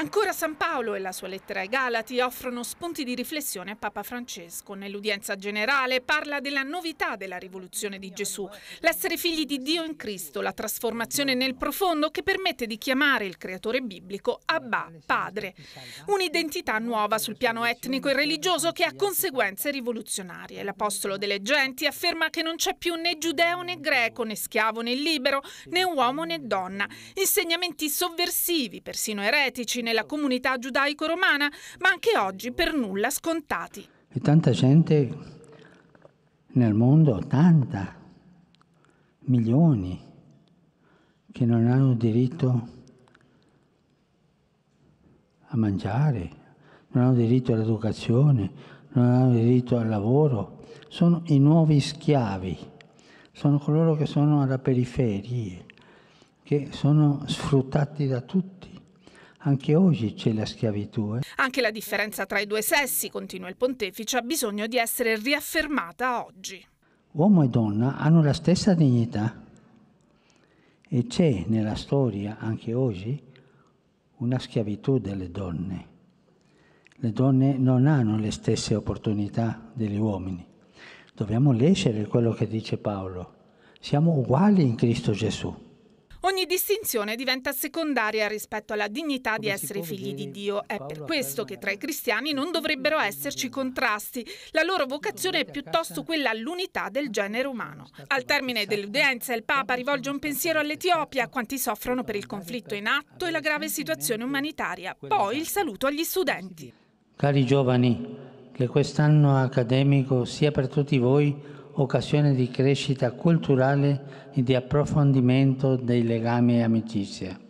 Ancora San Paolo e la sua lettera ai Galati offrono spunti di riflessione a Papa Francesco. Nell'udienza generale parla della novità della rivoluzione di Gesù, l'essere figli di Dio in Cristo, la trasformazione nel profondo che permette di chiamare il creatore biblico Abba, Padre. Un'identità nuova sul piano etnico e religioso che ha conseguenze rivoluzionarie. L'apostolo delle genti afferma che non c'è più né giudeo né greco, né schiavo né libero, né uomo né donna. Insegnamenti sovversivi, persino eretici, nella comunità giudaico-romana, ma anche oggi per nulla scontati. E tanta gente nel mondo, tanta, milioni, che non hanno diritto a mangiare, non hanno diritto all'educazione, non hanno diritto al lavoro, sono i nuovi schiavi, sono coloro che sono alla periferia, che sono sfruttati da tutti. Anche oggi c'è la schiavitù. Eh? Anche la differenza tra i due sessi, continua il pontefice, ha bisogno di essere riaffermata oggi. Uomo e donna hanno la stessa dignità e c'è nella storia, anche oggi, una schiavitù delle donne. Le donne non hanno le stesse opportunità degli uomini. Dobbiamo leggere quello che dice Paolo. Siamo uguali in Cristo Gesù ogni distinzione diventa secondaria rispetto alla dignità di essere figli di Dio. È per questo che tra i cristiani non dovrebbero esserci contrasti. La loro vocazione è piuttosto quella all'unità del ah, genere umano. Al termine dell'udienza il Papa rivolge un pensiero all'Etiopia, a quanti soffrono per il conflitto in atto e la grave situazione umanitaria. Poi il saluto agli studenti. Cari giovani, che quest'anno accademico sia per tutti voi occasione di crescita culturale e di approfondimento dei legami e amicizia.